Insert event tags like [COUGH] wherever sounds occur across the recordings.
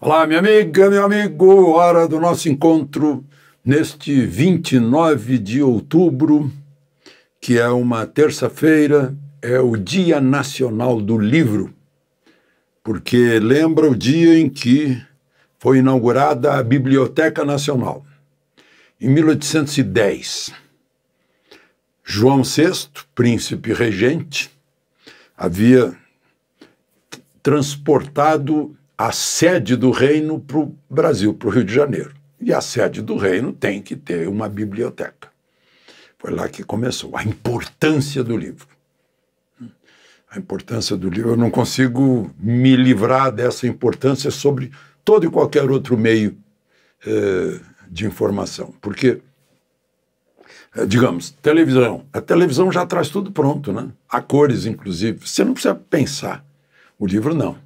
Olá, minha amiga, meu amigo, hora do nosso encontro neste 29 de outubro, que é uma terça-feira, é o Dia Nacional do Livro, porque lembra o dia em que foi inaugurada a Biblioteca Nacional, em 1810. João VI, príncipe regente, havia transportado a sede do reino para o Brasil, para o Rio de Janeiro. E a sede do reino tem que ter uma biblioteca. Foi lá que começou a importância do livro. A importância do livro, eu não consigo me livrar dessa importância sobre todo e qualquer outro meio eh, de informação. Porque, eh, digamos, televisão. A televisão já traz tudo pronto, né? A cores, inclusive. Você não precisa pensar. O livro, não.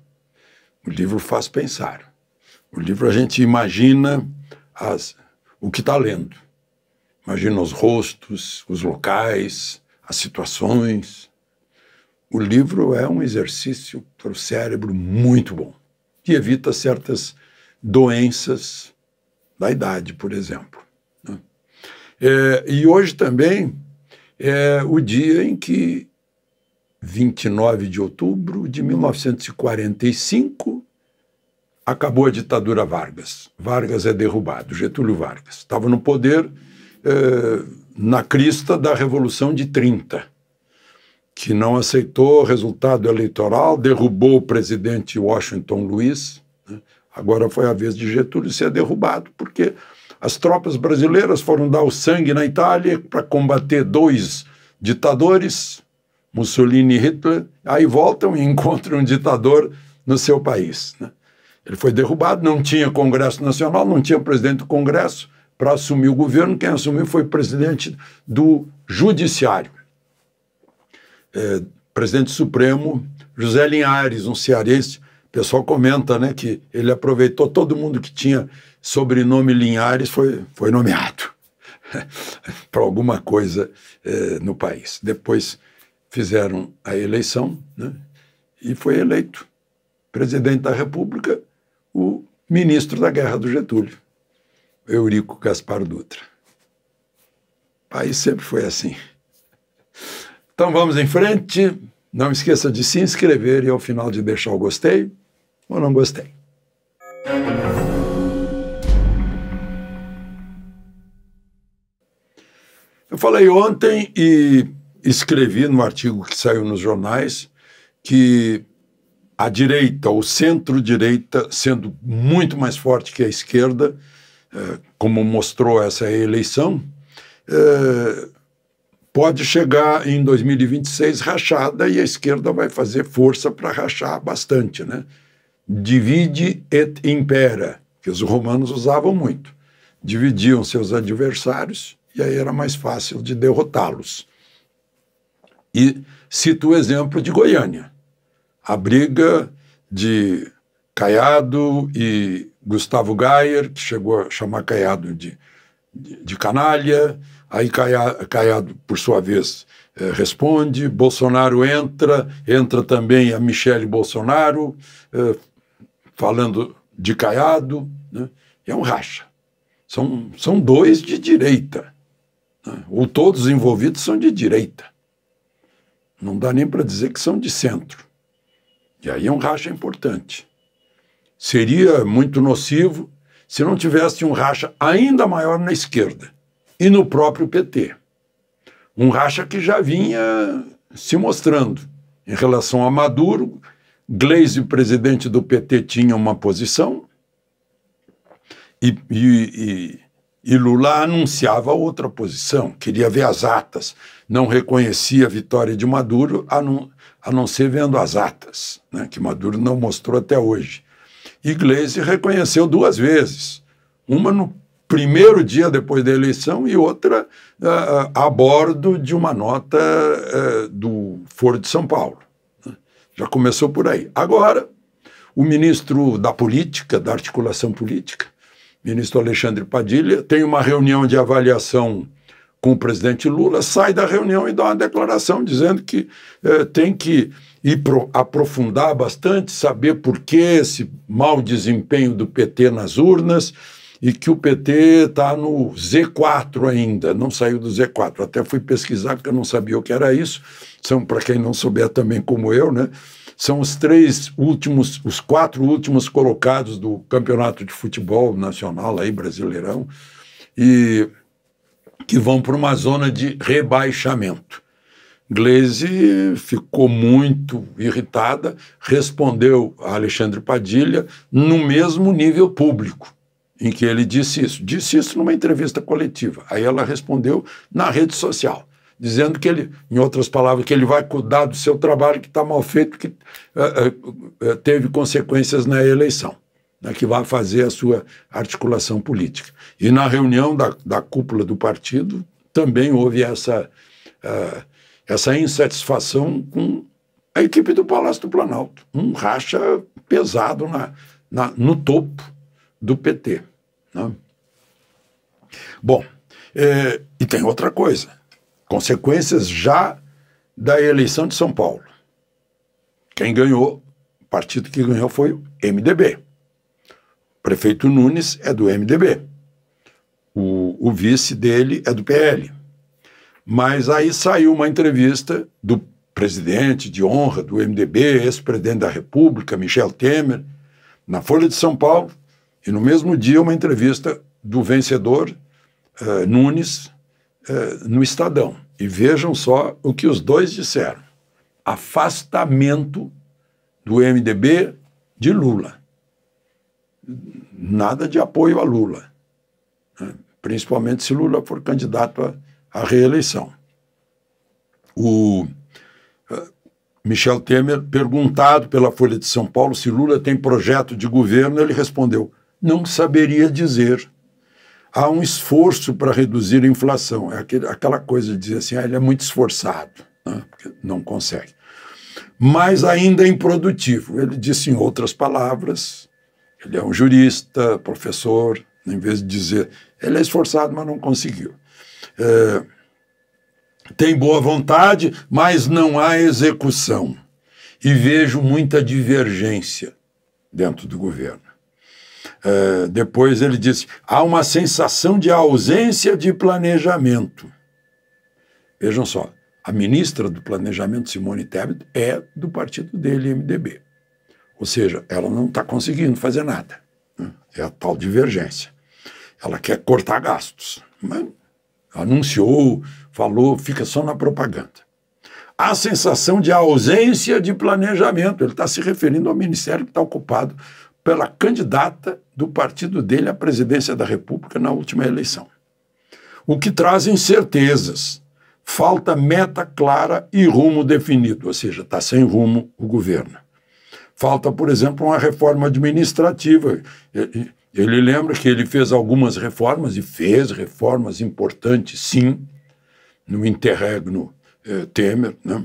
O livro faz pensar. O livro a gente imagina as, o que está lendo. Imagina os rostos, os locais, as situações. O livro é um exercício para o cérebro muito bom, que evita certas doenças da idade, por exemplo. Né? É, e hoje também é o dia em que, 29 de outubro de 1945, acabou a ditadura Vargas. Vargas é derrubado, Getúlio Vargas. Estava no poder eh, na crista da Revolução de 30, que não aceitou o resultado eleitoral, derrubou o presidente Washington Luiz. Né? Agora foi a vez de Getúlio ser derrubado, porque as tropas brasileiras foram dar o sangue na Itália para combater dois ditadores, Mussolini e Hitler, aí voltam e [LAUGHS] encontram um ditador no seu país. Né? Ele foi derrubado, não tinha Congresso Nacional, não tinha presidente do Congresso para assumir o governo. Quem assumiu foi presidente do Judiciário. É, presidente Supremo, José Linhares, um cearense. O pessoal comenta né, que ele aproveitou todo mundo que tinha sobrenome Linhares, foi, foi nomeado [LAUGHS] para alguma coisa é, no país. Depois fizeram a eleição né, e foi eleito presidente da República o ministro da Guerra do Getúlio, Eurico Gaspar Dutra. O país sempre foi assim. Então vamos em frente. Não esqueça de se inscrever e ao final de deixar o gostei ou não gostei. Eu falei ontem e escrevi no artigo que saiu nos jornais que a direita, o centro-direita, sendo muito mais forte que a esquerda, eh, como mostrou essa eleição, eh, pode chegar em 2026 rachada e a esquerda vai fazer força para rachar bastante, né? Divide et impera, que os romanos usavam muito. Dividiam seus adversários e aí era mais fácil de derrotá-los. E cito o exemplo de Goiânia a briga de Caiado e Gustavo Gayer, que chegou a chamar Caiado de, de, de canalha. Aí Caiado, por sua vez, eh, responde. Bolsonaro entra, entra também a Michele Bolsonaro, eh, falando de Caiado. Né? É um racha. São, são dois de direita. Né? Ou todos envolvidos são de direita. Não dá nem para dizer que são de centro. E aí é um racha importante. Seria muito nocivo se não tivesse um racha ainda maior na esquerda e no próprio PT. Um racha que já vinha se mostrando em relação a Maduro. Gleisi, presidente do PT, tinha uma posição e, e, e e Lula anunciava outra posição, queria ver as atas, não reconhecia a vitória de Maduro, a não, a não ser vendo as atas, né, que Maduro não mostrou até hoje. Iglesias reconheceu duas vezes, uma no primeiro dia depois da eleição e outra uh, a bordo de uma nota uh, do Foro de São Paulo. Né. Já começou por aí. Agora, o ministro da Política, da Articulação Política, ministro Alexandre Padilha, tem uma reunião de avaliação com o presidente Lula, sai da reunião e dá uma declaração dizendo que eh, tem que ir pro, aprofundar bastante, saber por que esse mau desempenho do PT nas urnas e que o PT está no Z4 ainda, não saiu do Z4. Até fui pesquisar porque eu não sabia o que era isso. São para quem não souber também como eu, né? são os três últimos, os quatro últimos colocados do campeonato de futebol nacional aí brasileirão e que vão para uma zona de rebaixamento. Gleisi ficou muito irritada, respondeu a Alexandre Padilha no mesmo nível público em que ele disse isso. Disse isso numa entrevista coletiva. Aí ela respondeu na rede social dizendo que ele, em outras palavras, que ele vai cuidar do seu trabalho que está mal feito, que eh, eh, eh, teve consequências na eleição, né, que vai fazer a sua articulação política. E na reunião da, da cúpula do partido também houve essa, uh, essa insatisfação com a equipe do Palácio do Planalto, um racha pesado na, na no topo do PT. Né? Bom, e tem outra coisa consequências já da eleição de São Paulo. Quem ganhou, o partido que ganhou foi o MDB. O prefeito Nunes é do MDB. O, o vice dele é do PL. Mas aí saiu uma entrevista do presidente de honra do MDB, ex-presidente da República, Michel Temer, na Folha de São Paulo, e no mesmo dia uma entrevista do vencedor, uh, Nunes, uh, no Estadão. E vejam só o que os dois disseram: afastamento do MDB de Lula. Nada de apoio a Lula, né? principalmente se Lula for candidato à reeleição. O eh, Michel Temer, perguntado pela Folha de São Paulo se Lula tem projeto de governo, ele respondeu: não saberia dizer há um esforço para reduzir a inflação. É aquele, aquela coisa de dizer assim, ah, ele é muito esforçado, né? não consegue. Mas ainda é improdutivo. Ele disse, em outras palavras, ele é um jurista, professor, em vez de dizer, ele é esforçado, mas não conseguiu. É, tem boa vontade, mas não há execução. E vejo muita divergência dentro do governo. Ah, depois ele disse: há uma sensação de ausência de planejamento. Vejam só, a ministra do Planejamento, Simone Tebet, é do partido dele, MDB. Ou seja, ela não está conseguindo fazer nada. Né? É a tal divergência. Ela quer cortar gastos. Mas anunciou, falou, fica só na propaganda. A sensação de ausência de planejamento. Ele está se referindo ao ministério que está ocupado pela candidata do partido dele à presidência da República na última eleição. O que traz incertezas, falta meta clara e rumo definido, ou seja, está sem rumo o governo. Falta, por exemplo, uma reforma administrativa. Ele lembra que ele fez algumas reformas, e fez reformas importantes, sim, no interregno eh, Temer. Né?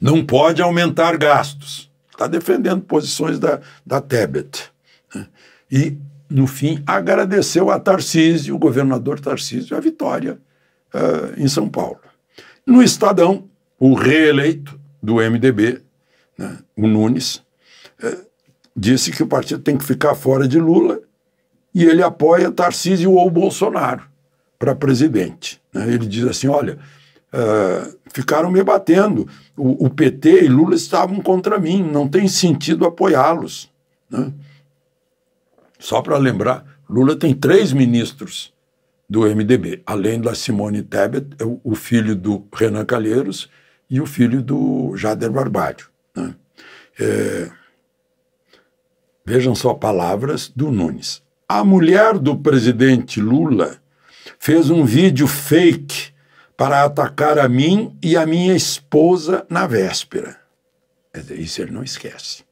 Não pode aumentar gastos está defendendo posições da, da Tebet. Né? E, no fim, agradeceu a Tarcísio, o governador Tarcísio, a vitória uh, em São Paulo. No Estadão, o reeleito do MDB, né, o Nunes, uh, disse que o partido tem que ficar fora de Lula e ele apoia Tarcísio ou Bolsonaro para presidente. Né? Ele diz assim: olha, Uh, ficaram me batendo. O, o, PT e Lula estavam contra mim, não tem sentido apoiá-los. Né? Só para lembrar, Lula tem três ministros do MDB, além da Simone Tebet, é o, o filho do Renan Calheiros e o filho do Jader Barbádio Né? É, vejam só palavras do Nunes. A mulher do presidente Lula fez um vídeo fake para atacar a mim e a minha esposa na véspera. Isso ele não esquece.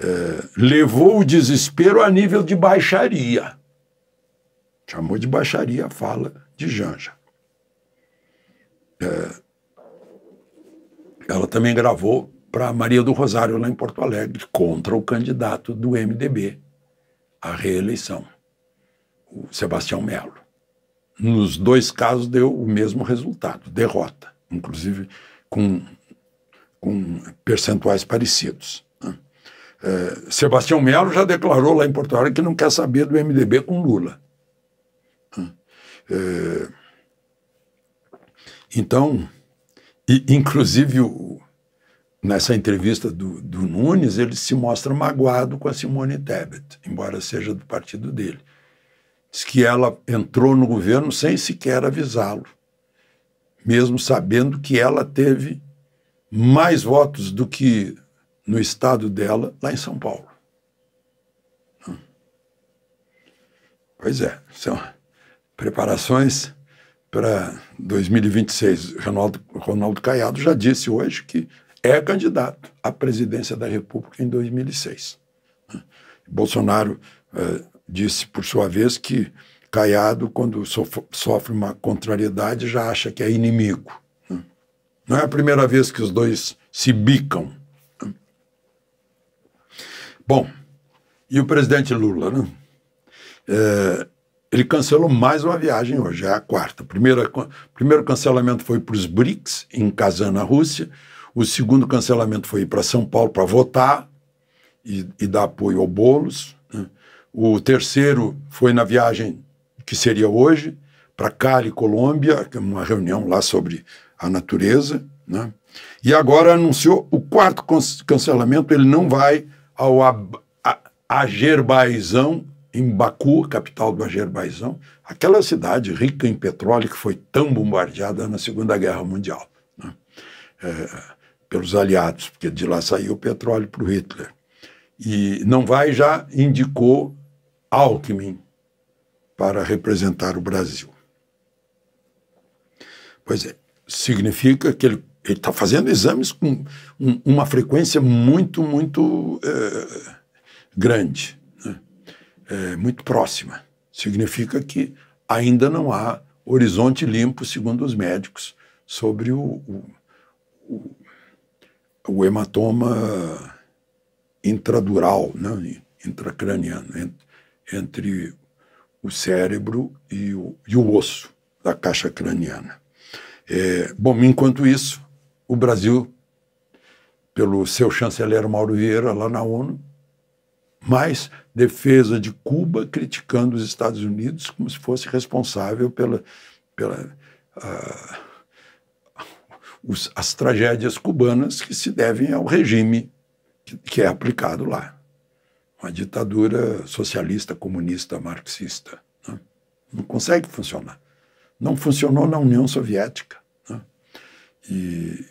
É, levou o desespero a nível de baixaria. Chamou de baixaria a fala de Janja. É, ela também gravou para Maria do Rosário, lá em Porto Alegre, contra o candidato do MDB à reeleição, o Sebastião Melo. Nos dois casos deu o mesmo resultado, derrota, inclusive com, com percentuais parecidos. Né? É, Sebastião Melo já declarou lá em Porto Alegre que não quer saber do MDB com Lula. Né? É, então, e, inclusive o, nessa entrevista do, do Nunes, ele se mostra magoado com a Simone Tebet, embora seja do partido dele. Diz que ela entrou no governo sem sequer avisá-lo, mesmo sabendo que ela teve mais votos do que no estado dela, lá em São Paulo. Hum. Pois é, são preparações para 2026. Ronaldo, Ronaldo Caiado já disse hoje que é candidato à presidência da República em 2006. Hum. Bolsonaro eh, disse, por sua vez, que Caiado, quando sofre uma contrariedade, já acha que é inimigo. Né? Não é a primeira vez que os dois se bicam. Né? Bom, e o presidente Lula, né? É, ele cancelou mais uma viagem hoje, é a quarta. Primeira, primeiro cancelamento foi para os BRICS, em Kazan, na Rússia. O segundo cancelamento foi para São Paulo para votar e, e dar apoio ao Boulos. O terceiro foi na viagem que seria hoje, para Cali, Colômbia, é uma reunião lá sobre a natureza. Né? E agora anunciou o quarto cancelamento, ele não vai ao Azerbaijão, em Baku, capital do Azerbaijão, aquela cidade rica em petróleo que foi tão bombardeada na Segunda Guerra Mundial né? é, pelos aliados, porque de lá saiu o petróleo para o Hitler. E não vai, já indicou Alckmin para representar o Brasil. Pois é, significa que ele está fazendo exames com um, uma frequência muito, muito é, grande, né? é, muito próxima. Significa que ainda não há horizonte limpo, segundo os médicos, sobre o, o, o, o hematoma intradural, né? intracraniano, entre o cérebro e o, e o osso da caixa craniana. É, bom, enquanto isso, o Brasil, pelo seu chanceler Mauro Vieira, lá na ONU, mais defesa de Cuba, criticando os Estados Unidos como se fosse responsável pela, pela os, as tragédias cubanas que se devem ao regime que, que é aplicado lá uma ditadura socialista, comunista, marxista. Né? Não consegue funcionar. Não funcionou na União Soviética. Né? E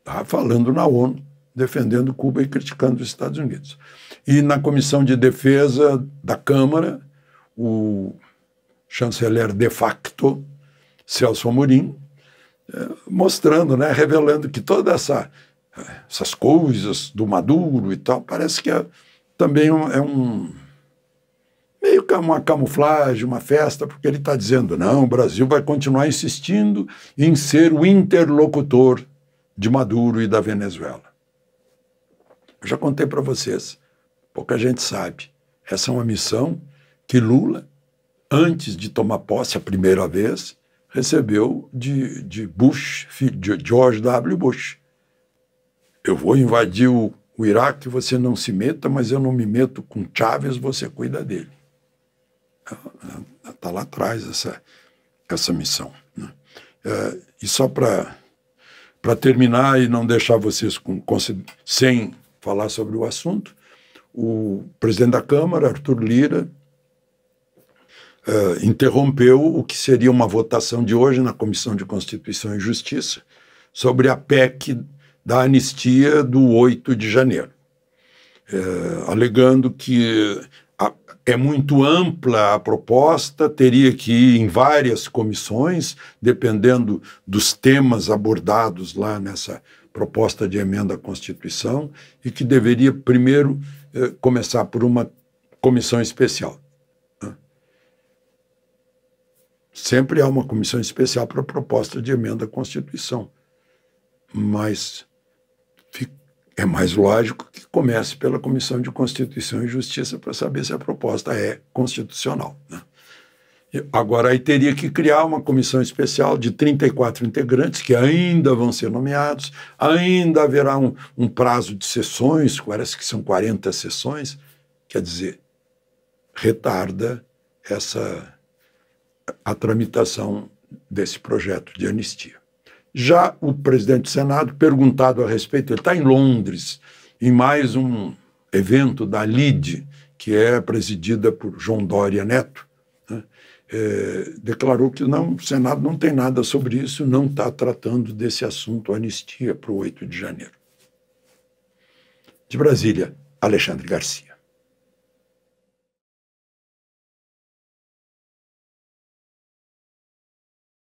estava tá falando na ONU, defendendo Cuba e criticando os Estados Unidos. E na Comissão de Defesa da Câmara, o chanceler de facto, Celso Amorim, é, mostrando, né, revelando que todas essa, essas coisas do Maduro e tal, parece que é também é um meio que uma camuflagem, uma festa, porque ele está dizendo, não, o Brasil vai continuar insistindo em ser o interlocutor de Maduro e da Venezuela. Eu já contei para vocês, pouca gente sabe, essa é uma missão que Lula, antes de tomar posse a primeira vez, recebeu de, de Bush, de George W. Bush. Eu vou invadir o o Iraque você não se meta, mas eu não me meto com Chávez, você cuida dele. Está lá atrás essa, essa missão. Né? É, e só para terminar e não deixar vocês com, com, sem falar sobre o assunto, o presidente da Câmara, Arthur Lira, é, interrompeu o que seria uma votação de hoje na Comissão de Constituição e Justiça sobre a PEC da anistia do 8 de janeiro, é, alegando que a, é muito ampla a proposta, teria que ir em várias comissões, dependendo dos temas abordados lá nessa proposta de emenda à Constituição, e que deveria primeiro é, começar por uma comissão especial. Né? Sempre há uma comissão especial para proposta de emenda à Constituição. Mas é mais lógico que comece pela Comissão de Constituição e Justiça para saber se a proposta é constitucional. Né? Agora, aí teria que criar uma comissão especial de 34 integrantes, que ainda vão ser nomeados, ainda haverá um, um prazo de sessões, parece que são 40 sessões, quer dizer, retarda essa a tramitação desse projeto de anistia. Já o presidente do Senado, perguntado a respeito, ele está em Londres, em mais um evento da LIDE, que é presidida por João Dória Neto, né? é, declarou que não, o Senado não tem nada sobre isso, não está tratando desse assunto anistia para o 8 de janeiro. De Brasília, Alexandre Garcia.